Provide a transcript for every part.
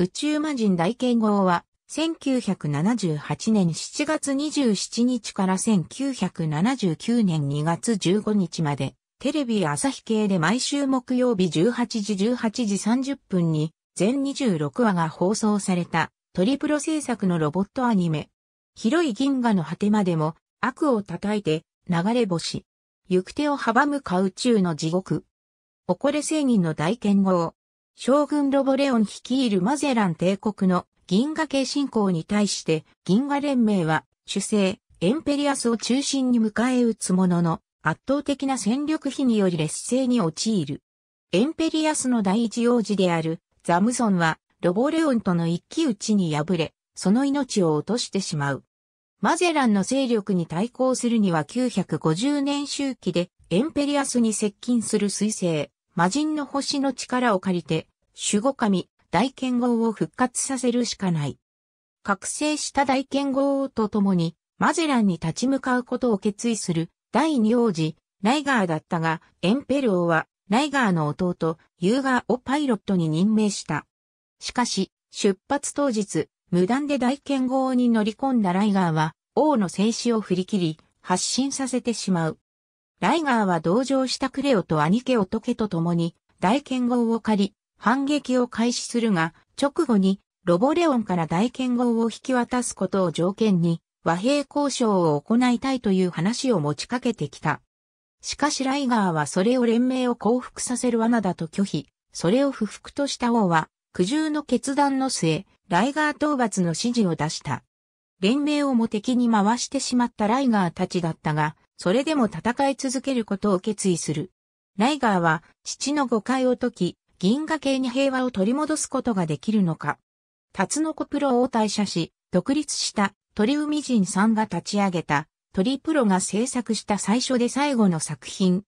宇宙魔人大剣豪は、1978年7月27日から1979年2月15日まで、テレビ朝日系で毎週木曜日18時18時30分に、全26話が放送された、トリプロ制作のロボットアニメ。広い銀河の果てまでも、悪を叩いて、流れ星。行く手を阻むか宇宙の地獄。怒れ正義の大剣豪。将軍ロボレオン率いるマゼラン帝国の銀河系侵攻に対して銀河連盟は主勢エンペリアスを中心に迎え撃つものの圧倒的な戦力比により劣勢に陥る。エンペリアスの第一王子であるザムソンはロボレオンとの一騎打ちに敗れ、その命を落としてしまう。マゼランの勢力に対抗するには950年周期でエンペリアスに接近する彗星魔人の星の力を借りて、守護神、大剣豪を復活させるしかない。覚醒した大剣豪王と共に、マゼランに立ち向かうことを決意する第二王子、ライガーだったが、エンペル王は、ライガーの弟、ユーガーをパイロットに任命した。しかし、出発当日、無断で大剣豪に乗り込んだライガーは、王の静止を振り切り、発進させてしまう。ライガーは同情したクレオと兄貴ケと共に大剣豪を借り、反撃を開始するが、直後にロボレオンから大剣豪を引き渡すことを条件に和平交渉を行いたいという話を持ちかけてきた。しかしライガーはそれを連盟を降伏させる罠だと拒否、それを不服とした王は、苦渋の決断の末、ライガー討伐の指示を出した。連盟をも敵に回してしまったライガーたちだったが、それでも戦い続けることを決意する。ライガーは父の誤解を解き、銀河系に平和を取り戻すことができるのか。タツノコプロを退社し、独立した鳥海人さんが立ち上げた鳥プロが制作した最初で最後の作品。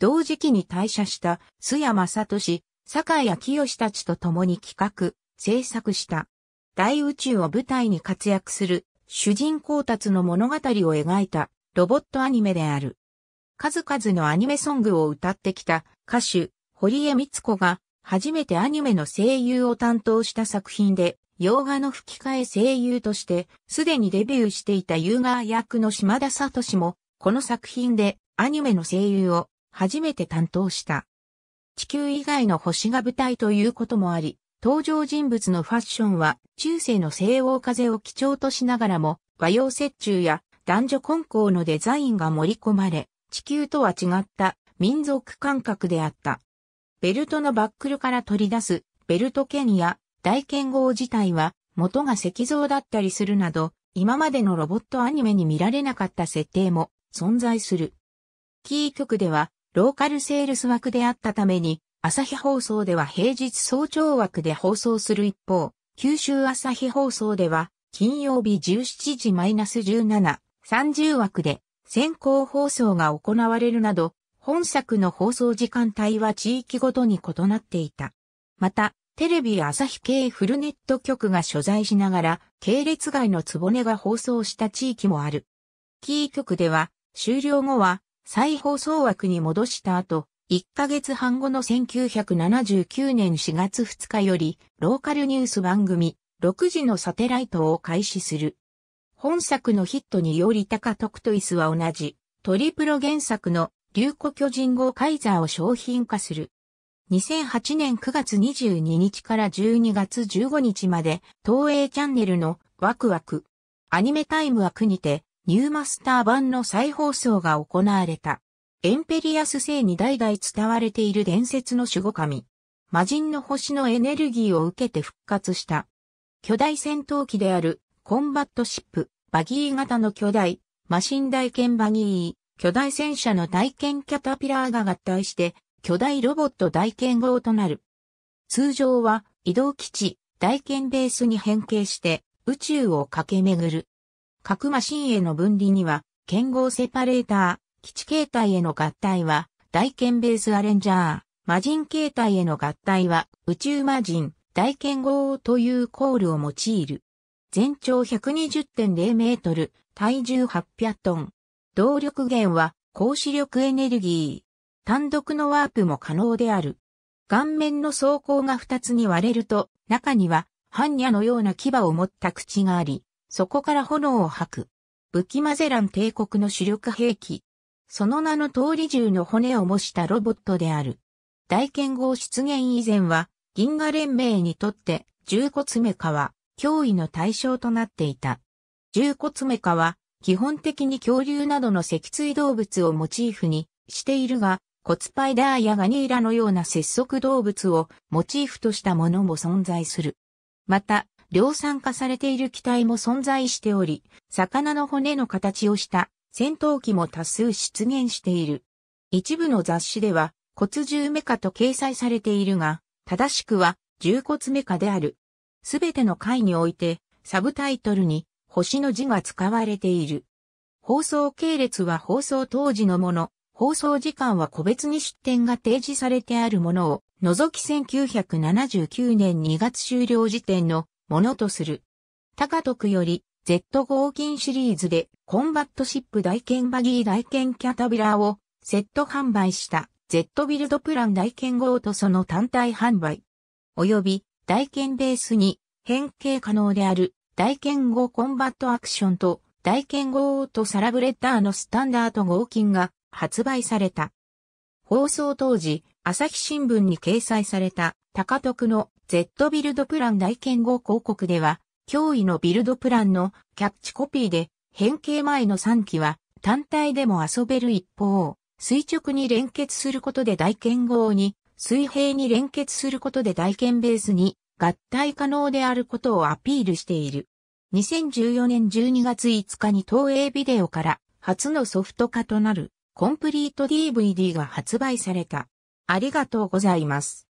同時期に退社した須山聡、俊、坂井明義たちと共に企画、制作した。大宇宙を舞台に活躍する主人公たちの物語を描いたロボットアニメである。数々のアニメソングを歌ってきた歌手、堀江光子が初めてアニメの声優を担当した作品で、洋画の吹き替え声優として、すでにデビューしていたユーガー役の島田聡も、この作品でアニメの声優を初めて担当した。地球以外の星が舞台ということもあり、登場人物のファッションは中世の西欧風を基調としながらも、和洋折衷や男女混交のデザインが盛り込まれ、地球とは違った民族感覚であった。ベルトのバックルから取り出すベルト剣や大剣号自体は元が石像だったりするなど、今までのロボットアニメに見られなかった設定も存在する。キー局ではローカルセールス枠であったために、朝日放送では平日早朝枠で放送する一方、九州朝日放送では金曜日17時 -17 30枠で先行放送が行われるなど、本作の放送時間帯は地域ごとに異なっていた。また、テレビ朝日系フルネット局が所在しながら、系列外のつぼねが放送した地域もある。キー局では、終了後は、再放送枠に戻した後、1ヶ月半後の1979年4月2日より、ローカルニュース番組、6時のサテライトを開始する。本作のヒットにより高徳とイスは同じ、トリプロ原作の流行巨人号カイザーを商品化する。2008年9月22日から12月15日まで、東映チャンネルのワクワク、アニメタイム枠にて、ニューマスター版の再放送が行われた。エンペリアス星に代々伝われている伝説の守護神。魔人の星のエネルギーを受けて復活した。巨大戦闘機であるコンバットシップ、バギー型の巨大、マシン大剣バギー、巨大戦車の大剣キャタピラーが合体して、巨大ロボット大剣号となる。通常は移動基地、大剣ベースに変形して宇宙を駆け巡る。各マシンへの分離には、剣号セパレーター、基地形態への合体は、大剣ベースアレンジャー、魔人形態への合体は、宇宙魔人、大剣号というコールを用いる。全長120.0メートル、体重800トン。動力源は高視力エネルギー。単独のワープも可能である。顔面の装甲が2つに割れると、中には、般若のような牙を持った口があり、そこから炎を吐く。武器マゼラン帝国の主力兵器。その名の通り銃の骨を模したロボットである。大剣豪出現以前は、銀河連盟にとって、重骨メカは、脅威の対象となっていた。重骨メカは、基本的に恐竜などの脊椎動物をモチーフにしているが、コツパイダーやガニーラのような節足動物をモチーフとしたものも存在する。また、量産化されている機体も存在しており、魚の骨の形をした戦闘機も多数出現している。一部の雑誌では骨重メカと掲載されているが、正しくは重骨メカである。すべての回において、サブタイトルに、星の字が使われている。放送系列は放送当時のもの、放送時間は個別に出典が提示されてあるものを、除き1979年2月終了時点のものとする。高徳より、Z 合金シリーズで、コンバットシップ大剣バギー大剣キャタビラーを、セット販売した、Z ビルドプラン大剣号とその単体販売。及び、大剣ベースに変形可能である大剣豪コンバットアクションと大剣豪オートサラブレッダーのスタンダード合金が発売された。放送当時、朝日新聞に掲載された高徳の Z ビルドプラン大剣豪広告では、脅威のビルドプランのキャッチコピーで、変形前の3機は単体でも遊べる一方、垂直に連結することで大剣豪に水平に連結することで大剣ベースに合体可能であることをアピールしている。2014年12月5日に東映ビデオから初のソフト化となるコンプリート DVD が発売された。ありがとうございます。